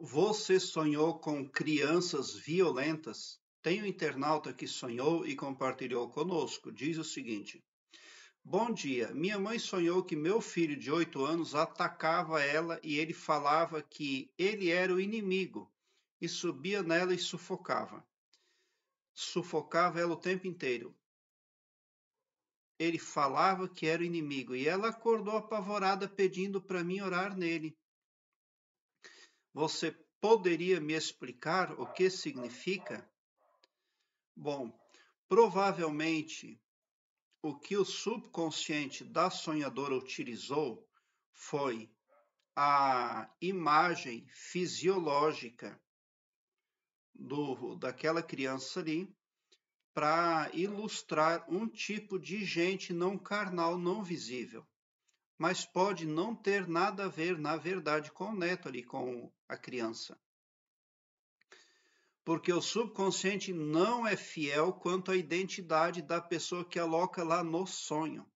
Você sonhou com crianças violentas? Tem um internauta que sonhou e compartilhou conosco. Diz o seguinte: Bom dia. Minha mãe sonhou que meu filho de 8 anos atacava ela e ele falava que ele era o inimigo e subia nela e sufocava. Sufocava ela o tempo inteiro. Ele falava que era o inimigo e ela acordou apavorada pedindo para mim orar nele. Você poderia me explicar o que significa? Bom, provavelmente o que o subconsciente da sonhadora utilizou foi a imagem fisiológica do, daquela criança ali para ilustrar um tipo de gente não carnal, não visível mas pode não ter nada a ver, na verdade, com o neto ali, com a criança. Porque o subconsciente não é fiel quanto à identidade da pessoa que aloca lá no sonho.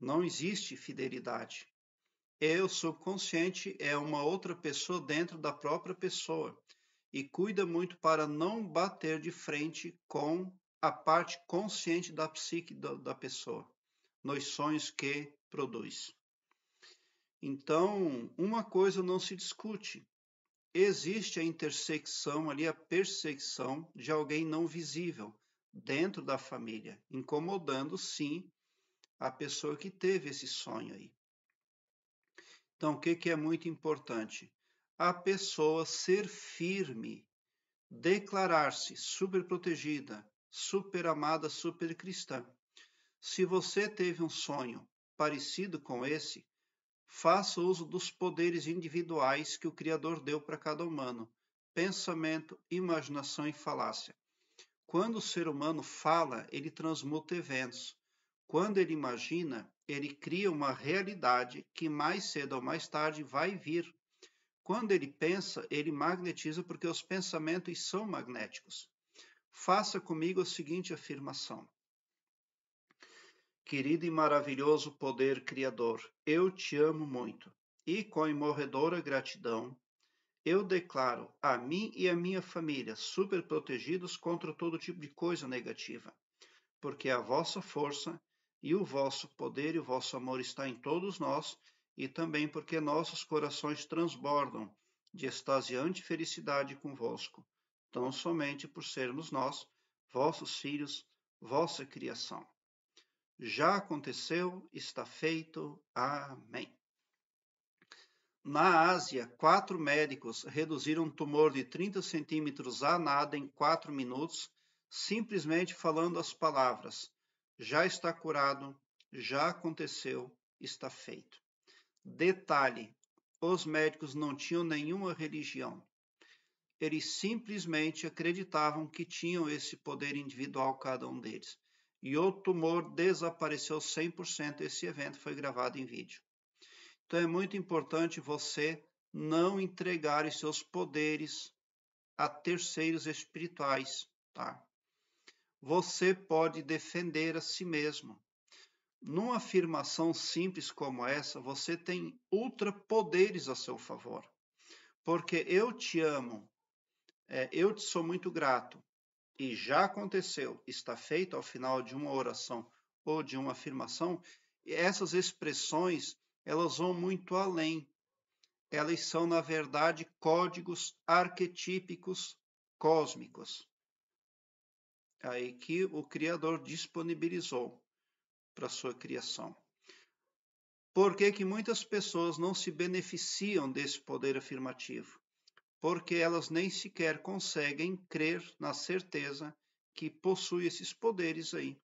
Não existe fidelidade. É o subconsciente, é uma outra pessoa dentro da própria pessoa. E cuida muito para não bater de frente com a parte consciente da psique da, da pessoa sonhos que produz. Então, uma coisa não se discute. Existe a intersecção ali, a perseguição de alguém não visível dentro da família, incomodando sim a pessoa que teve esse sonho aí. Então, o que, que é muito importante? A pessoa ser firme, declarar-se super protegida, super amada, super cristã. Se você teve um sonho parecido com esse, faça uso dos poderes individuais que o Criador deu para cada humano: pensamento, imaginação e falácia. Quando o ser humano fala, ele transmuta eventos. Quando ele imagina, ele cria uma realidade que mais cedo ou mais tarde vai vir. Quando ele pensa, ele magnetiza porque os pensamentos são magnéticos. Faça comigo a seguinte afirmação: Querido e maravilhoso poder criador, eu te amo muito e com imorredora gratidão eu declaro a mim e a minha família super protegidos contra todo tipo de coisa negativa, porque a vossa força e o vosso poder e o vosso amor está em todos nós e também porque nossos corações transbordam de extasiante felicidade convosco, tão somente por sermos nós, vossos filhos, vossa criação. Já aconteceu, está feito. Amém. Na Ásia, quatro médicos reduziram um tumor de 30 centímetros a nada em quatro minutos, simplesmente falando as palavras: já está curado, já aconteceu, está feito. Detalhe: os médicos não tinham nenhuma religião. Eles simplesmente acreditavam que tinham esse poder individual, cada um deles e o tumor desapareceu 100%. Esse evento foi gravado em vídeo. Então é muito importante você não entregar os seus poderes a terceiros espirituais, tá? Você pode defender a si mesmo. Numa afirmação simples como essa, você tem ultra poderes a seu favor. Porque eu te amo, é, eu te sou muito grato, e já aconteceu, está feito ao final de uma oração ou de uma afirmação, essas expressões, elas vão muito além. Elas são, na verdade, códigos arquetípicos cósmicos. Aí que o Criador disponibilizou para sua criação. Por que, que muitas pessoas não se beneficiam desse poder afirmativo? porque elas nem sequer conseguem crer na certeza que possui esses poderes aí.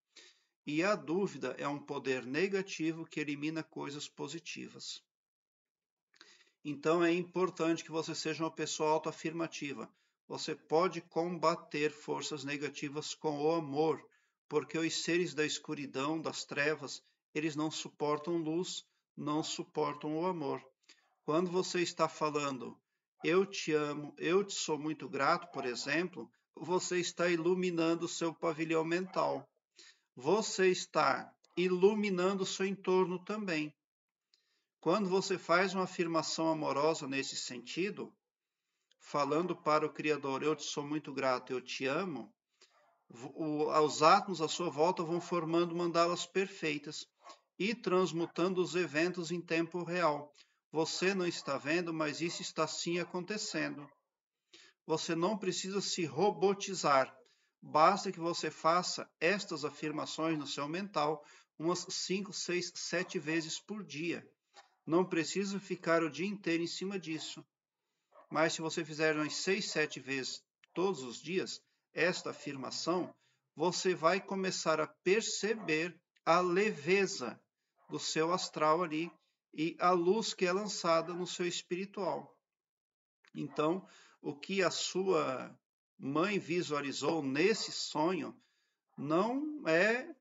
E a dúvida é um poder negativo que elimina coisas positivas. Então é importante que você seja uma pessoa autoafirmativa. Você pode combater forças negativas com o amor, porque os seres da escuridão, das trevas, eles não suportam luz, não suportam o amor. Quando você está falando, eu te amo, eu te sou muito grato, por exemplo, você está iluminando o seu pavilhão mental. Você está iluminando o seu entorno também. Quando você faz uma afirmação amorosa nesse sentido, falando para o Criador, eu te sou muito grato, eu te amo, os átomos à sua volta vão formando mandalas perfeitas e transmutando os eventos em tempo real. Você não está vendo, mas isso está sim acontecendo. Você não precisa se robotizar. Basta que você faça estas afirmações no seu mental umas 5, 6, 7 vezes por dia. Não precisa ficar o dia inteiro em cima disso. Mas se você fizer umas 6, 7 vezes todos os dias esta afirmação, você vai começar a perceber a leveza do seu astral ali e a luz que é lançada no seu espiritual. Então, o que a sua mãe visualizou nesse sonho não é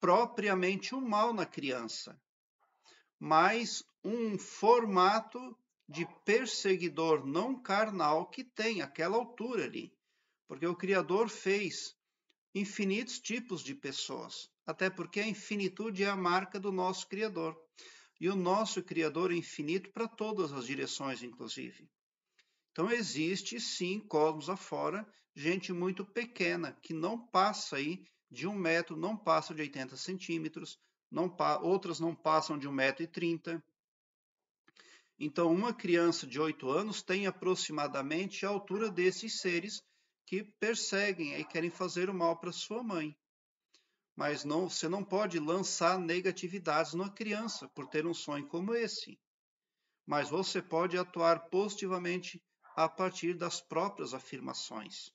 propriamente o um mal na criança, mas um formato de perseguidor não carnal que tem aquela altura ali. Porque o Criador fez infinitos tipos de pessoas, até porque a infinitude é a marca do nosso Criador e o nosso Criador é infinito para todas as direções, inclusive. Então existe sim cosmos afora, gente muito pequena, que não passa aí de um metro, não passa de 80 centímetros, não outras não passam de um metro e trinta. Então, uma criança de oito anos tem aproximadamente a altura desses seres que perseguem e querem fazer o mal para sua mãe mas não, você não pode lançar negatividades na criança por ter um sonho como esse. Mas você pode atuar positivamente a partir das próprias afirmações.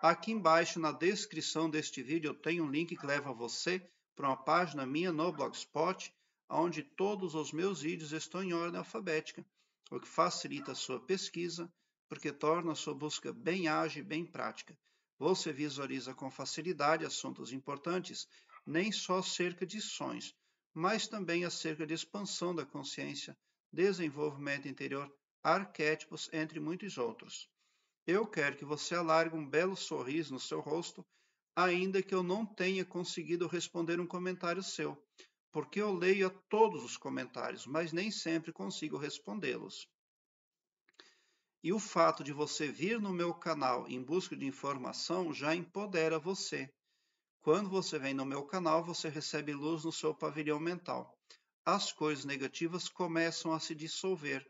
Aqui embaixo na descrição deste vídeo eu tenho um link que leva você para uma página minha no Blogspot, onde todos os meus vídeos estão em ordem alfabética, o que facilita a sua pesquisa, porque torna a sua busca bem ágil e bem prática. Você visualiza com facilidade assuntos importantes, nem só acerca de sonhos, mas também acerca de expansão da consciência, desenvolvimento interior, arquétipos, entre muitos outros. Eu quero que você alargue um belo sorriso no seu rosto, ainda que eu não tenha conseguido responder um comentário seu, porque eu leio a todos os comentários, mas nem sempre consigo respondê-los. E o fato de você vir no meu canal em busca de informação já empodera você. Quando você vem no meu canal, você recebe luz no seu pavilhão mental. As coisas negativas começam a se dissolver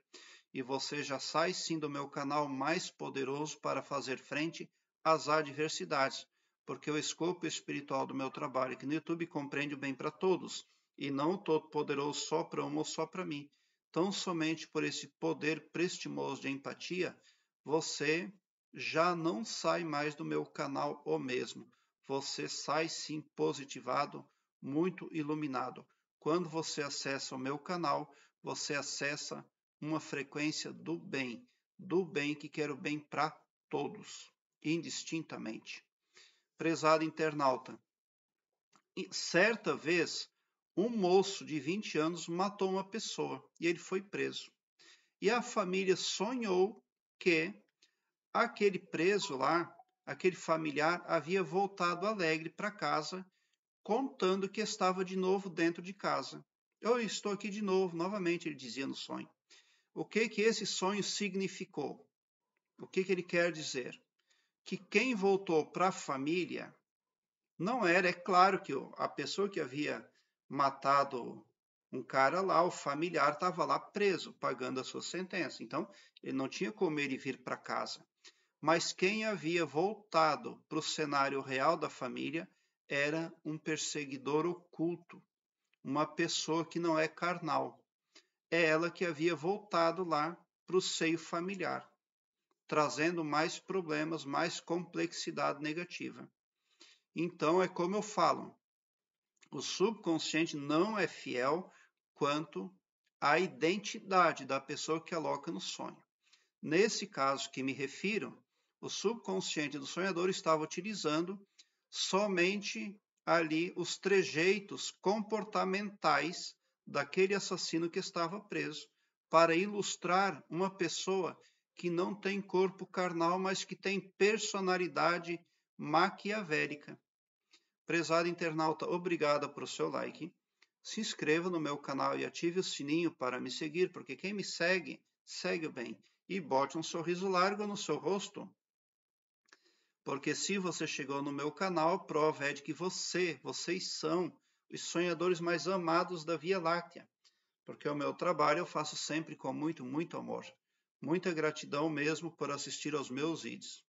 e você já sai sim do meu canal mais poderoso para fazer frente às adversidades, porque o escopo espiritual do meu trabalho aqui no YouTube compreende o bem para todos e não o todo poderoso só para um ou só para mim. Tão somente por esse poder prestimoso de empatia, você já não sai mais do meu canal o mesmo. Você sai sim positivado, muito iluminado. Quando você acessa o meu canal, você acessa uma frequência do bem, do bem que quero bem para todos, indistintamente. Prezado internauta, certa vez um moço de 20 anos matou uma pessoa e ele foi preso. E a família sonhou que aquele preso lá, aquele familiar, havia voltado alegre para casa, contando que estava de novo dentro de casa. Eu estou aqui de novo, novamente, ele dizia no sonho. O que que esse sonho significou? O que, que ele quer dizer? Que quem voltou para a família não era, é claro que a pessoa que havia matado um cara lá, o familiar estava lá preso, pagando a sua sentença. Então, ele não tinha como ele vir para casa. Mas quem havia voltado para o cenário real da família era um perseguidor oculto, uma pessoa que não é carnal. É ela que havia voltado lá para o seio familiar, trazendo mais problemas, mais complexidade negativa. Então, é como eu falo: o subconsciente não é fiel quanto à identidade da pessoa que aloca no sonho. Nesse caso que me refiro, o subconsciente do sonhador estava utilizando somente ali os trejeitos comportamentais daquele assassino que estava preso para ilustrar uma pessoa que não tem corpo carnal, mas que tem personalidade maquiavélica. Prezado internauta, obrigada por seu like. Se inscreva no meu canal e ative o sininho para me seguir, porque quem me segue, segue bem. E bote um sorriso largo no seu rosto. Porque se você chegou no meu canal, prova é de que você, vocês são os sonhadores mais amados da Via Láctea. Porque o meu trabalho eu faço sempre com muito, muito amor. Muita gratidão mesmo por assistir aos meus vídeos.